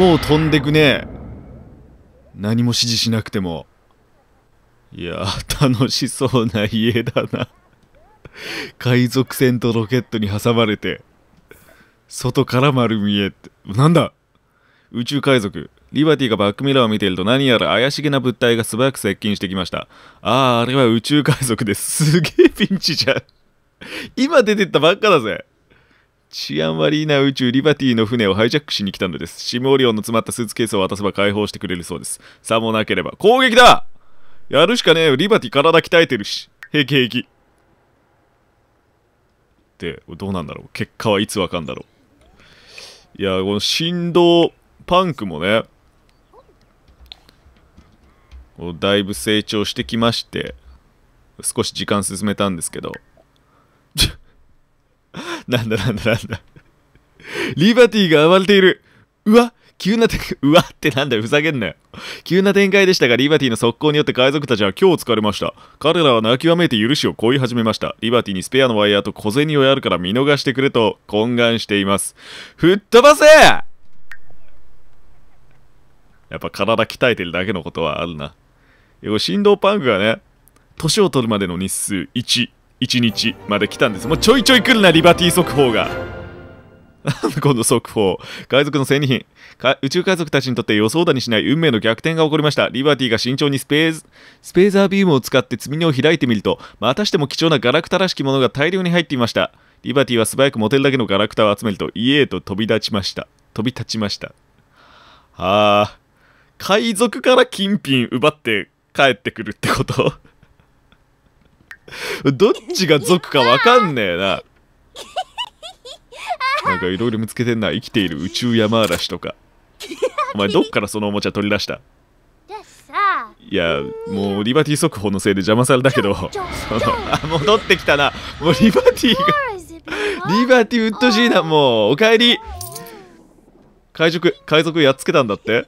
もう飛んでくね何も指示しなくてもいや楽しそうな家だな海賊船とロケットに挟まれて外から丸見えってなんだ宇宙海賊リバティがバックミラーを見ていると何やら怪しげな物体が素早く接近してきました。ああ、あれは宇宙海賊です。すげえピンチじゃん。今出てったばっかだぜ。治安悪いな宇宙リバティの船をハイジャックしに来たのです。シモオリオンの詰まったスーツケースを渡せば解放してくれるそうです。さもなければ攻撃だやるしかねえよ。リバティ体鍛えてるし。平気平気。ってどうなんだろう結果はいつわかんだろういやこの振動パンクもねだいぶ成長してきまして少し時間進めたんですけどなんだなんだなんだ。リバティが暴れている。うわ急な展開、うわってなんだよ、ふざけんなよ。急な展開でしたが、リバティの速攻によって海賊たちは今日疲れました。彼らは泣きわめいて許しを請い始めました。リバティにスペアのワイヤーと小銭をやるから見逃してくれと懇願しています。吹っ飛ばせやっぱ体鍛えてるだけのことはあるな。振動パンクがね、年を取るまでの日数1。1日まで来たんです。もうちょいちょい来るな、リバティ速報が。こ の速報。海賊の戦利品。宇宙海賊たちにとって予想だにしない運命の逆転が起こりました。リバティが慎重にスペースペーザービームを使って積み荷を開いてみると、またしても貴重なガラクタらしきものが大量に入っていました。リバティは素早く持てるだけのガラクタを集めると、家へと飛び立ちました。飛び立ちました。あー、海賊から金品奪って帰ってくるってこと どっちが族かわかんねえな。なんかいろいろ見つけてんな。生きている宇宙山嵐とか。お前どっからそのおもちゃ取り出したいやもうリバティ速報のせいで邪魔されたけど あ戻ってきたなもうリバティがリバティうっとしいなもうおかえり海賊海賊やっつけたんだって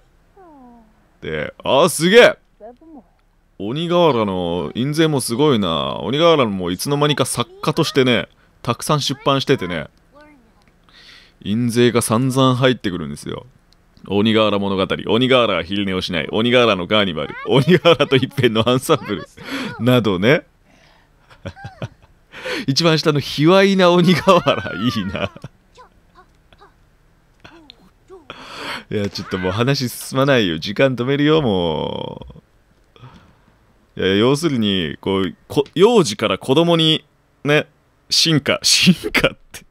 であーすげえ鬼瓦の印税もすごいな。鬼瓦もいつの間にか作家としてね、たくさん出版しててね、印税が散々入ってくるんですよ。鬼瓦物語、鬼瓦は昼寝をしない、鬼瓦のカーニバル、鬼瓦と一辺のアンサンブル、などね。一番下の卑猥な鬼瓦、いいな。いや、ちょっともう話進まないよ。時間止めるよ、もう。いや要するにこうこ幼児から子供にね進化 進化って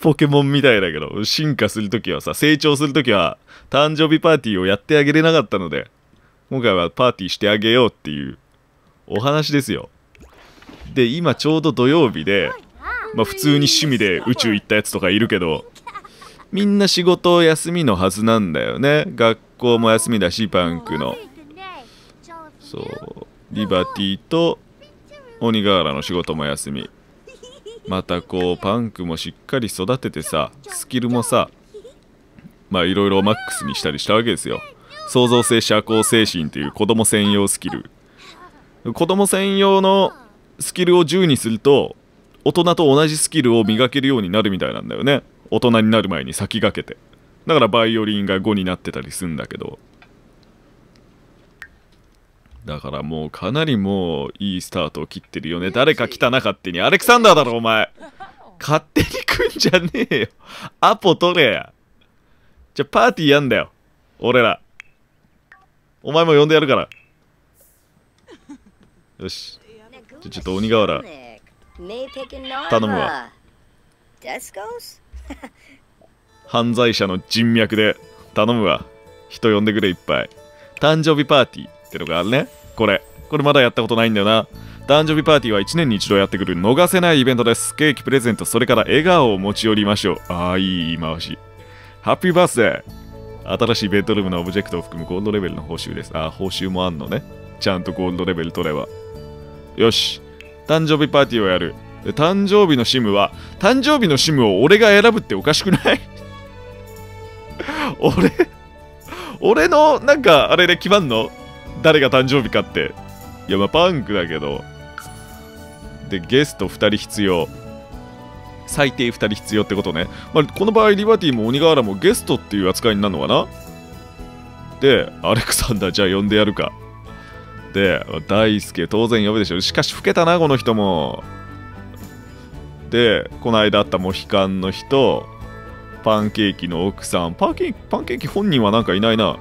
ポケモンみたいだけど進化するときはさ成長するときは誕生日パーティーをやってあげれなかったので今回はパーティーしてあげようっていうお話ですよで今ちょうど土曜日でまあ普通に趣味で宇宙行ったやつとかいるけどみんな仕事休みのはずなんだよね学校も休みだしパンクの。そうリバティと鬼瓦の仕事も休みまたこうパンクもしっかり育ててさスキルもさまあいろいろマックスにしたりしたわけですよ創造性社交精神っていう子供専用スキル子供専用のスキルを10にすると大人と同じスキルを磨けるようになるみたいなんだよね大人になる前に先駆けてだからバイオリンが5になってたりすんだけどだからもうかなりもういいスタートを切ってるよね誰か来たな勝手にアレクサンダーだろお前 勝手に来んじゃねえよアポ取れやじゃパーティーやんだよ俺らお前も呼んでやるからよしじゃちょっと鬼瓦頼むわ 犯罪者の人脈で頼むわ人呼んでくれいっぱい誕生日パーティーってのがあるね。これ。これまだやったことないんだよな。誕生日パーティーは1年に一度やってくる逃せないイベントです。ケーキプレゼント、それから笑顔を持ち寄りましょう。ああ、いい言い回し。ハッピーバースデー新しいベッドルームのオブジェクトを含むゴールドレベルの報酬です。ああ、報酬もあんのね。ちゃんとゴールドレベル取れば。よし。誕生日パーティーをやる。誕生日のシムは、誕生日のシムを俺が選ぶっておかしくない 俺、俺の、なんか、あれで決まんの誰が誕生日かって。いや、まあ、パンクだけど。で、ゲスト2人必要。最低2人必要ってことね。まあ、この場合、リバティも鬼瓦もゲストっていう扱いになるのかなで、アレクサンダー、じゃあ呼んでやるか。で、大輔当然呼ぶでしょ。しかし、老けたな、この人も。で、この間あったモヒカンの人、パンケーキの奥さん、パンケーキ、パンケーキ本人はなんかいないな。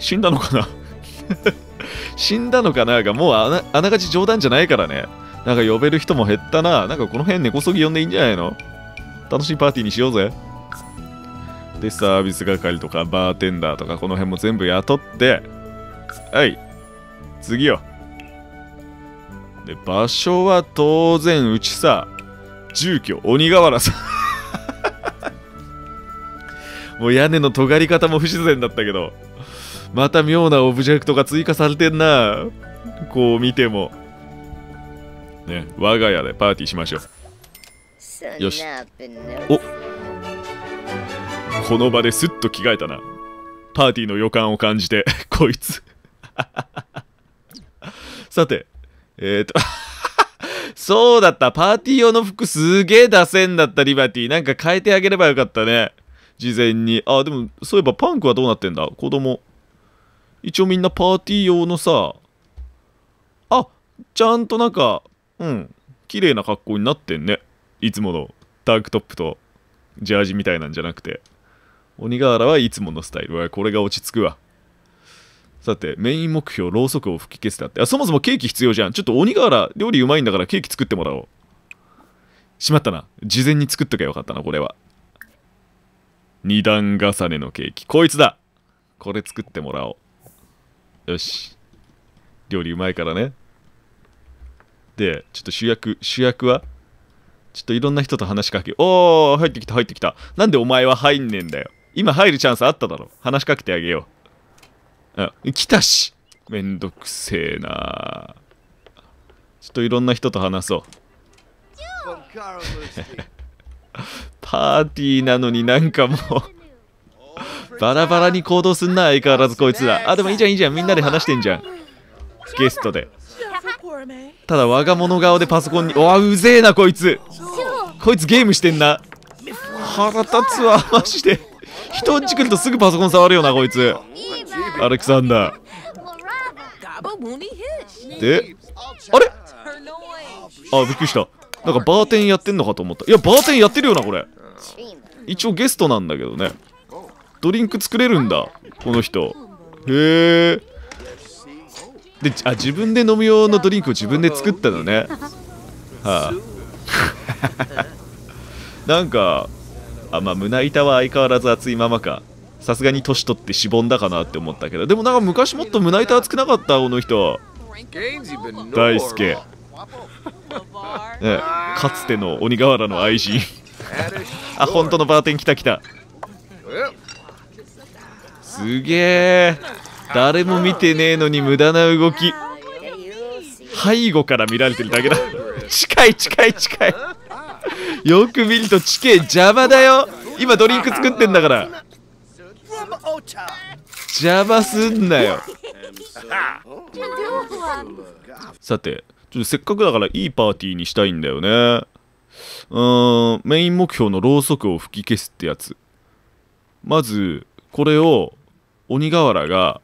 死んだのかな 死んだのかながもうあながち冗談じゃないからね。なんか呼べる人も減ったな。なんかこの辺根こそぎ呼んでいいんじゃないの楽しいパーティーにしようぜ。で、サービス係とかバーテンダーとかこの辺も全部雇って、はい、次よ。で、場所は当然うちさ、住居、鬼瓦さ。もう屋根の尖り方も不自然だったけど。また妙なオブジェクトが追加されてんな。こう見ても。ね、我が家でパーティーしましょう。よし。おこの場ですっと着替えたな。パーティーの予感を感じて、こいつ さて、えっ、ー、とそうだった。パーティー用の服すげえ出せんだった、リバティ。なんか変えてあげればよかったね。事前に。あ、でも、そういえばパンクはどうなってんだ子供。一応みんなパーティー用のさ、あ、ちゃんとなんか、うん、綺麗な格好になってんね。いつものタンクトップとジャージみたいなんじゃなくて。鬼瓦はいつものスタイル。はこれが落ち着くわ。さて、メイン目標、ろうそくを吹き消すだって。あ、そもそもケーキ必要じゃん。ちょっと鬼瓦、料理うまいんだからケーキ作ってもらおう。しまったな。事前に作っとけばよかったな、これは。二段重ねのケーキ。こいつだこれ作ってもらおう。よし。料理うまいからね。で、ちょっと主役、主役はちょっといろんな人と話しかけ、おー、入ってきた、入ってきた。なんでお前は入んねえんだよ。今入るチャンスあっただろ。話しかけてあげよう。あ、来たしめんどくせえなちょっといろんな人と話そう。パーティーなのになんかもうバラバラに行動すんな、相変わらずこいつら。あ、でもいいじゃん、いいじゃん。みんなで話してんじゃん。ゲストで。ただ、我が物顔でパソコンに。うわ、うぜえな、こいつ。こいつゲームしてんな。腹立つわ、マジで。人んち来るとすぐパソコン触るよな、こいつ。アレクサンダー。で、あれあ、びっくりした。なんかバーテンやってんのかと思った。いや、バーテンやってるよな、これ。一応ゲストなんだけどね。ドリンク作れるんだこの人へえであ自分で飲む用のドリンクを自分で作ったのねはあ なんかあまあ胸板は相変わらず熱いままかさすがに年取ってしぼんだかなって思ったけどでもなんか昔もっと胸板熱くなかったこの人大輔ね、かつての鬼瓦の愛人 あ本当のバーテン来た来たすげえ誰も見てねえのに無駄な動き背後から見られてるだけだ近い近い近いよく見ると地形邪魔だよ今ドリンク作ってんだから邪魔すんなよさてちょっとせっかくだからいいパーティーにしたいんだよねうんメイン目標のろうそくを吹き消すってやつまずこれを鬼瓦が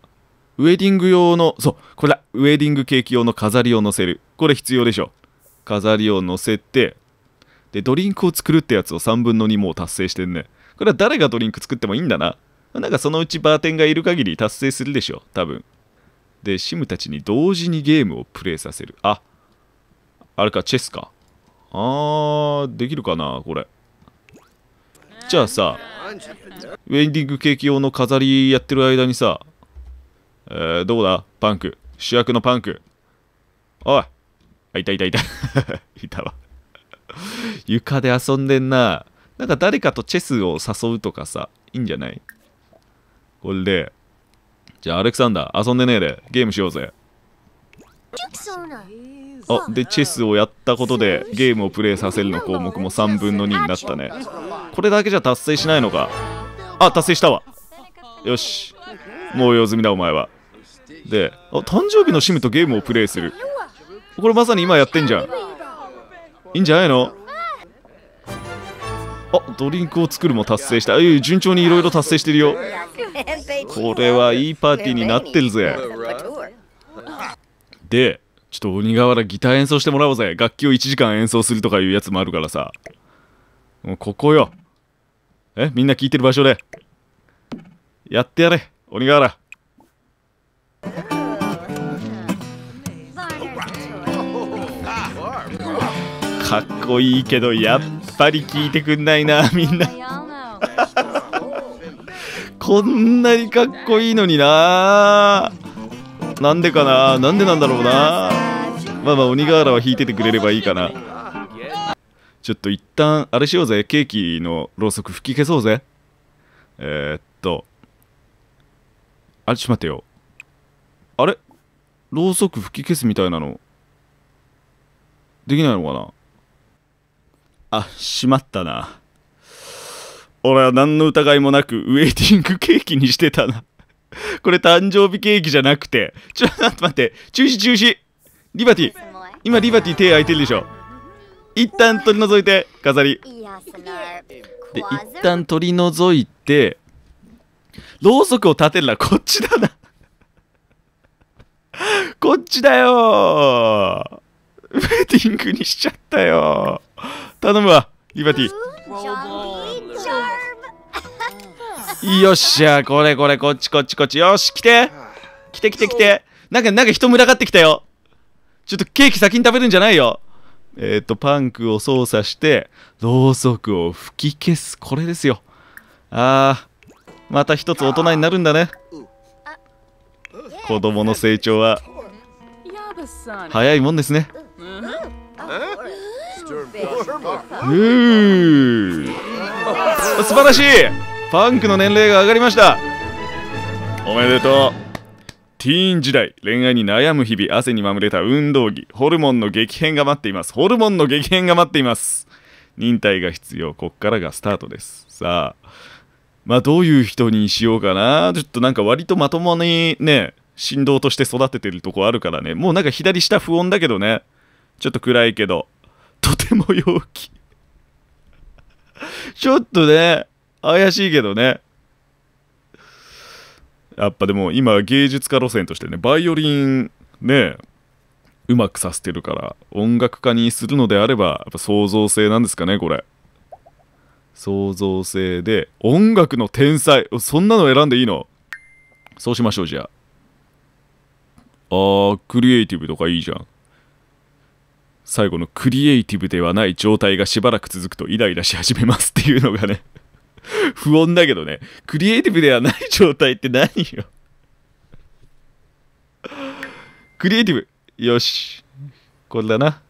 ウェディング用のそうこれだウェディングケーキ用の飾りを乗せるこれ必要でしょ飾りを乗せてでドリンクを作るってやつを3分の2もう達成してんねこれは誰がドリンク作ってもいいんだななんかそのうちバーテンがいる限り達成するでしょ多分でシムたちに同時にゲームをプレイさせるああれかチェスかあーできるかなこれじゃあさウェディングケーキ用の飾りやってる間にさえー、どうだパンク主役のパンクおいあいたいたいた いたわ床で遊んでんななんか誰かとチェスを誘うとかさいいんじゃないこれでじゃあアレクサンダー遊んでねえでゲームしようぜあでチェスをやったことでゲームをプレイさせるの項目も3分の2になったねこれだけじゃ達成しないのかあ達成したわよしもう用済みだお前はであ誕生日のシムとゲームをプレイするこれまさに今やってんじゃんいいんじゃないのあドリンクを作るも達成した順調にいろいろ達成してるよこれはいいパーティーになってるぜでちょっと鬼瓦ギター演奏してもらおうぜ。楽器を1時間演奏するとかいうやつもあるからさ。もうここよ。えみんな聞いてる場所で。やってやれ、鬼瓦。かっこいいけど、やっぱり聞いてくんないな、みんなこんなにかっこいいのにななんでかななんでなんだろうなまあまあ鬼瓦は引いててくれればいいかなちょっと一旦あれしようぜケーキのろうそく吹き消そうぜえー、っとあれちょっと待ってよあれろうそく吹き消すみたいなのできないのかなあしまったな俺は何の疑いもなくウェイティングケーキにしてたなこれ誕生日ケーキじゃなくてちょっと待って待って中止中止リバティ今リバティ手空いてるでしょ一旦取り除いて飾りで一旦取り除いてろうそくを立てるなこっちだなこっちだよウェディングにしちゃったよ頼むわリバティよっしゃこれこれこっちこっちこっちよし来て来て来て来てなんかなんか人群がってきたよちょっとケーキ先に食べるんじゃないよえっ、ー、と、パンクを操作して、ろうそくを吹き消す。これですよ。あー、また一つ大人になるんだね。子供の成長は、早いもんですね。うー素晴らしいパンクの年齢が上がりましたおめでとうティーン時代恋愛に悩む日々汗にまみれた運動着ホルモンの激変が待っていますホルモンの激変が待っています忍耐が必要こっからがスタートですさあまあどういう人にしようかなちょっとなんか割とまともにね振動として育ててるとこあるからねもうなんか左下不穏だけどねちょっと暗いけどとても陽気ちょっとね怪しいけどねやっぱでも今芸術家路線としてねバイオリンねうまくさせてるから音楽家にするのであればやっぱ創造性なんですかねこれ創造性で音楽の天才そんなの選んでいいのそうしましょうじゃああークリエイティブとかいいじゃん最後のクリエイティブではない状態がしばらく続くとイライラし始めますっていうのがね 不穏だけどね。クリエイティブではない状態って何よ。クリエイティブ。よし。これだな。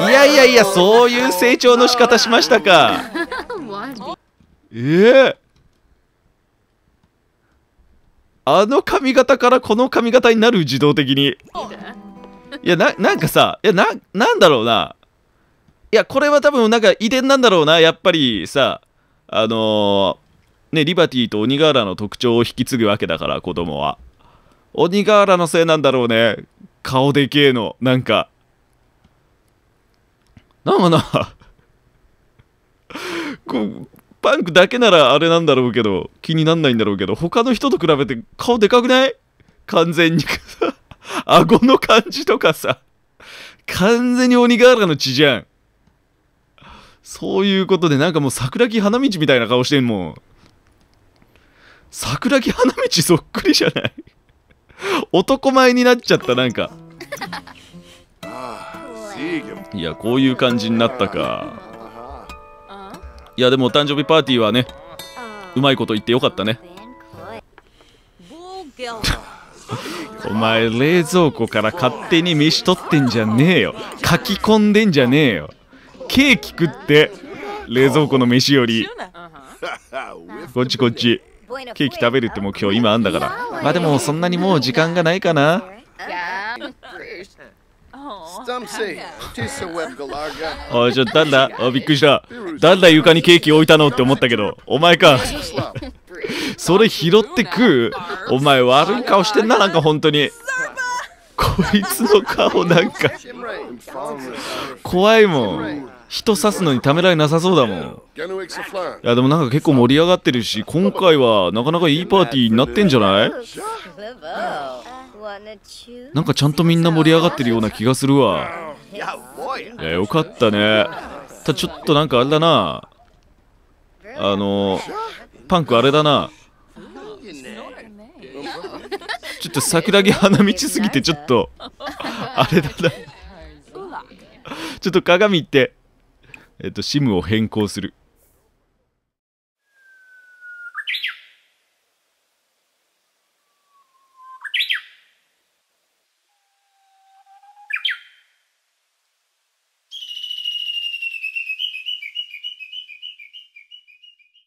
いやいやいや、そういう成長の仕方しましたか。ええー、あの髪型からこの髪型になる自動的に。いやな、なんかさ、いやな、なんだろうな。いや、これは多分なんか遺伝なんだろうな、やっぱりさ。あのー、ね、リバティと鬼瓦の特徴を引き継ぐわけだから、子供は。鬼瓦のせいなんだろうね。顔でけえの、なんか。なんかな こう、パンクだけならあれなんだろうけど、気になんないんだろうけど、他の人と比べて顔でかくない完全に 顎の感じとかさ、完全に鬼瓦の血じゃん。そういうことで、なんかもう桜木花道みたいな顔してんもん。桜木花道そっくりじゃない男前になっちゃった、なんか。いや、こういう感じになったか。いや、でもお誕生日パーティーはね、うまいこと言ってよかったね。お前冷蔵庫から勝手に飯取ってんじゃねえよ書き込んでんじゃねえよケーキ食って冷蔵庫の飯より こっちこっちケーキ食べるってもう今日今あんだからまあでもそんなにもう時間がないかなおいちょ誰だあびっくりしただんだ床にケーキ置いたのって思ったけどお前かそれ拾って食うお前悪い顔してんななんか本当に こいつの顔なんか怖いもん人刺すのにためらいなさそうだもんいやでもなんか結構盛り上がってるし今回はなかなかいいパーティーになってんじゃないなんかちゃんとみんな盛り上がってるような気がするわいやよかったねただちょっとなんかあれだなあのパンクあれだなちょっと桜木花道すぎてちょっとあれだなちょっと鏡行ってえっと、SIM を変更する